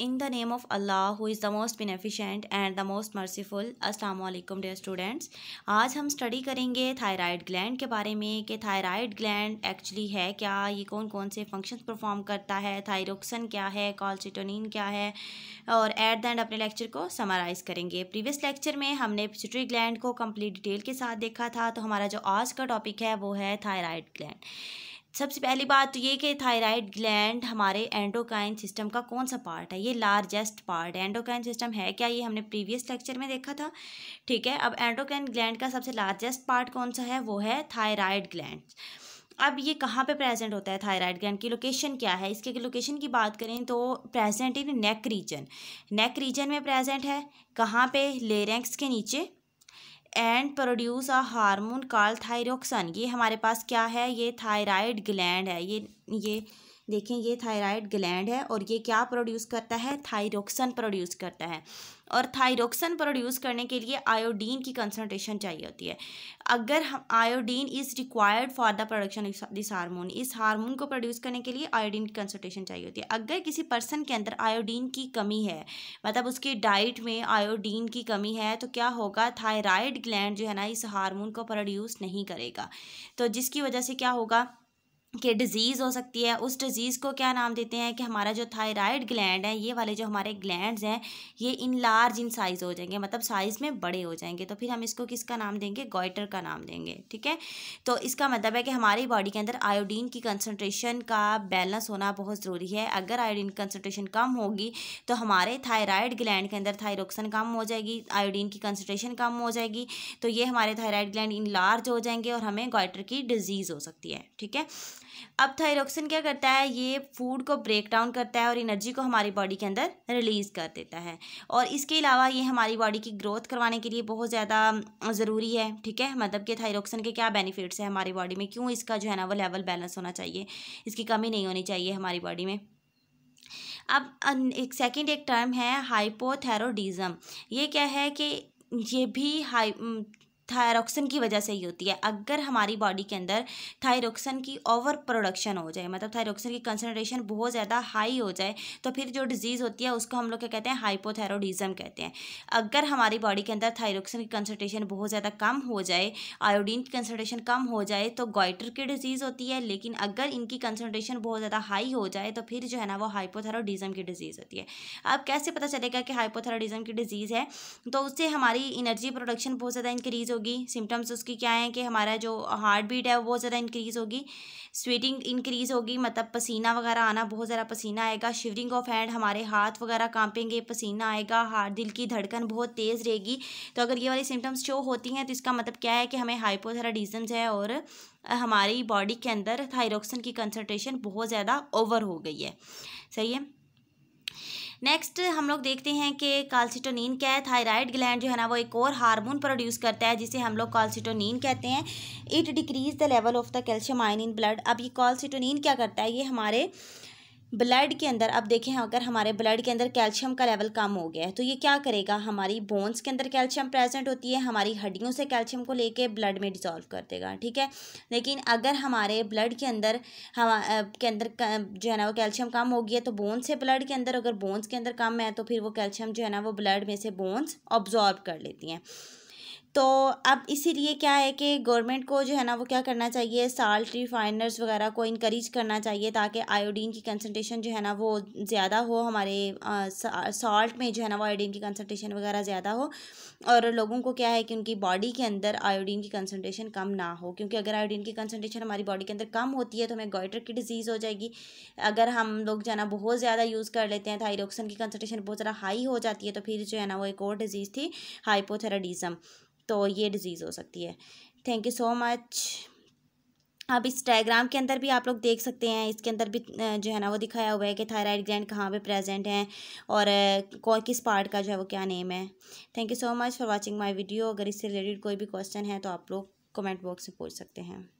in the name of Allah who is the most beneficent and the most merciful असलकम alaikum dear आज हम study करेंगे thyroid gland के बारे में कि थायराइड ग्लैंड एक्चुअली है क्या ये कौन कौन से फंक्शंस परफॉर्म करता है थायरोक्सन क्या है कॉलसिटोनिन क्या है और एट द एंड अपने लेक्चर को समराइज़ करेंगे प्रीवियस लेक्चर में हमने पिचुटरी ग्लैंड को कम्प्लीट डिटेल के साथ देखा था तो हमारा जो आज का टॉपिक है वो है थायराइड ग्लैंड सबसे पहली बात तो ये कि थायराइड ग्लैंड हमारे एंडोकाइन सिस्टम का कौन सा पार्ट है ये लार्जेस्ट पार्ट है एंडोकाइन सिस्टम है क्या ये हमने प्रीवियस लेक्चर में देखा था ठीक है अब एंडोकाइन ग्लैंड का सबसे लार्जेस्ट पार्ट कौन सा है वो है थायराइड ग्लैंड अब ये कहाँ पे प्रेजेंट होता है थायराइड ग्लैंड की लोकेशन क्या है इसके लोकेशन की बात करें तो present in neck region neck region में प्रेजेंट है कहाँ पे लेरेंक्स के नीचे and produce a hormone call thyroxine ये हमारे पास क्या है ये थायराइड ग्लैंड है ये ये देखें ये थायराइड ग्लैंड है और ये क्या प्रोड्यूस करता है थायरोक्सन प्रोड्यूस करता है और थायरोक्सन प्रोड्यूस करने के लिए आयोडीन की कंसनट्रेशन चाहिए होती है अगर हम iodine is required for the production this hormone इस हार्मोन को प्रोड्यूस करने के लिए आयोडीन की कंसनट्रेशन चाहिए होती है अगर किसी पर्सन के अंदर आयोडीन की कमी है मतलब उसकी डाइट में आयोडीन की कमी है तो क्या होगा थायराइड ग्लैंड जो है ना इस हारमोन को प्रोड्यूस नहीं करेगा तो जिसकी वजह से क्या होगा के डिज़ीज़ हो सकती है उस डिज़ीज़ को क्या नाम देते हैं कि हमारा जो थायराइड ग्लैंड है ये वाले जो हमारे ग्लैंड्स हैं ये इन लार्ज इन साइज़ हो जाएंगे मतलब साइज़ में बड़े हो जाएंगे तो फिर हम इसको किसका नाम देंगे गोइटर का नाम देंगे ठीक है तो इसका मतलब है कि हमारी बॉडी के अंदर आयोडीन की कंसनट्रेशन का बैलेंस होना बहुत ज़रूरी है अगर आयोडीन कंसनट्रेशन कम होगी तो हमारे थायराइड ग्लैंड के अंदर थायरोक्सन कम हो जाएगी आयोडीन की कंसनट्रेशन कम हो जाएगी तो ये हमारे थायराइड ग्लैंड इन लार्ज हो जाएंगे और हमें गोइटर की डिज़ीज़ हो सकती है ठीक है अब थायरोक्सिन क्या करता है ये फूड को ब्रेक डाउन करता है और एनर्जी को हमारी बॉडी के अंदर रिलीज़ कर देता है और इसके अलावा ये हमारी बॉडी की ग्रोथ करवाने के लिए बहुत ज़्यादा ज़रूरी है ठीक है मतलब कि थायरोक्सिन के क्या बेनिफिट्स हैं हमारी बॉडी में क्यों इसका जो है ना वो लेवल बैलेंस होना चाहिए इसकी कमी नहीं होनी चाहिए हमारी बॉडी में अब एक सेकेंड एक टर्म है हाइपोथैरोडिज़म ये क्या है कि ये भी हाई थायरोक्सिन की वजह से ही होती है अगर हमारी बॉडी के अंदर थायरोक्सिन की ओवर प्रोडक्शन हो जाए मतलब थायरोक्सिन की कंसनट्रेशन बहुत ज़्यादा हाई हो जाए तो फिर जो डिजीज़ होती है उसको हम लोग क्या कहते हैं हाइपोथायरोडिज्म कहते हैं अगर हमारी बॉडी के अंदर थायरोक्सिन की कंसनट्रेशन बहुत ज़्यादा कम हो जाए आयोडीन की कंसनट्रेशन कम हो जाए तो गोइटर की डिजीज़ होती है लेकिन अगर इनकी कंसनट्रेशन बहुत ज़्यादा हाई हो जाए तो फिर जो है ना वो हाइपोथायरोडिज्म की डिजीज़ होती है अब कैसे पता चलेगा कि हाइपोथायरोडिज्म की डिजीज़ है तो उससे हमारी एनर्जी प्रोडक्शन बहुत ज़्यादा इंक्रीज़ हो होगी सिम्टम्स उसकी क्या हैं कि हमारा जो हार्ट बीट है वो बहुत ज़्यादा इंक्रीज़ होगी स्वेटिंग इंक्रीज़ होगी मतलब पसीना वगैरह आना बहुत ज़्यादा पसीना आएगा शिवरिंग ऑफ हैंड हमारे हाथ वगैरह कांपेंगे पसीना आएगा हार्ट दिल की धड़कन बहुत तेज़ रहेगी तो अगर ये वाली सिम्टम्स शो होती हैं तो इसका मतलब क्या है कि हमें हाइपोथराडिजम है और हमारी बॉडी के अंदर थायरोक्सन की कंसनट्रेशन बहुत ज़्यादा ओवर हो गई है सही है नेक्स्ट हम लोग देखते हैं कि कॉल्सिटोनिन क्या है थायराइड ग्लैंड जो है ना वो एक और हार्मोन प्रोड्यूस करता है जिसे हम लोग कॉल्सिटोनिन कहते हैं it decrease the level of the calcium ion in blood अब ये कॉल्सिटोनिन क्या करता है ये हमारे ब्लड के अंदर अब देखें अगर हमारे ब्लड के अंदर कैल्शियम का लेवल कम हो गया है तो ये क्या करेगा हमारी बोन्स के अंदर कैल्शियम प्रेजेंट होती है हमारी हड्डियों से कैल्शियम को लेके ब्लड में डिजॉल्व कर देगा ठीक है लेकिन अगर हमारे ब्लड के अंदर हम के अंदर जो है ना वो कैल्शियम कम हो गया तो बोन्स से ब्लड के अंदर अगर बोन्स के अंदर कम है तो फिर वो कैल्शियम जो है ना वो ब्लड में से बोन्स ऑब्जॉर्ब कर लेती हैं तो अब इसीलिए क्या है कि गवर्नमेंट को जो है ना वो क्या करना चाहिए साल्ट रिफाइनर्स वगैरह को इनक्रीज करना चाहिए ताकि आयोडीन की कंसनट्रेशन जो है ना वो ज़्यादा हो हमारे साल्ट में जो है ना वो आयोडीन की कंसनट्रेशन वगैरह ज़्यादा हो और लोगों को क्या है कि उनकी बॉडी के अंदर आयोडीन की कंसनट्रेशन कम ना हो क्योंकि अगर आयोडीन की कंसनट्रेशन हमारी बॉडी के अंदर कम होती है तो हमें गोइटर की डिजीज़ हो जाएगी अगर हम लोग जो है ना बहुत ज़्यादा यूज़ कर लेते हैं थायरोक्सन तो की कंसनट्रेशन बहुत ज़्यादा हाई हो जाती है तो फिर जो है ना वो एक और डिजीज़ थी हाइपोथेराडिज़म तो ये डिज़ीज़ हो सकती है थैंक यू सो मच आप इस डायग्राम के अंदर भी आप लोग देख सकते हैं इसके अंदर भी जो है ना वो दिखाया हुआ है कि थायराइड ग्लैंड कहाँ पे प्रेजेंट हैं और कौन किस पार्ट का जो है वो क्या नेम है thank you so much for watching my video अगर इससे रिलेटेड कोई भी क्वेश्चन है तो आप लोग कमेंट बॉक्स में पूछ सकते हैं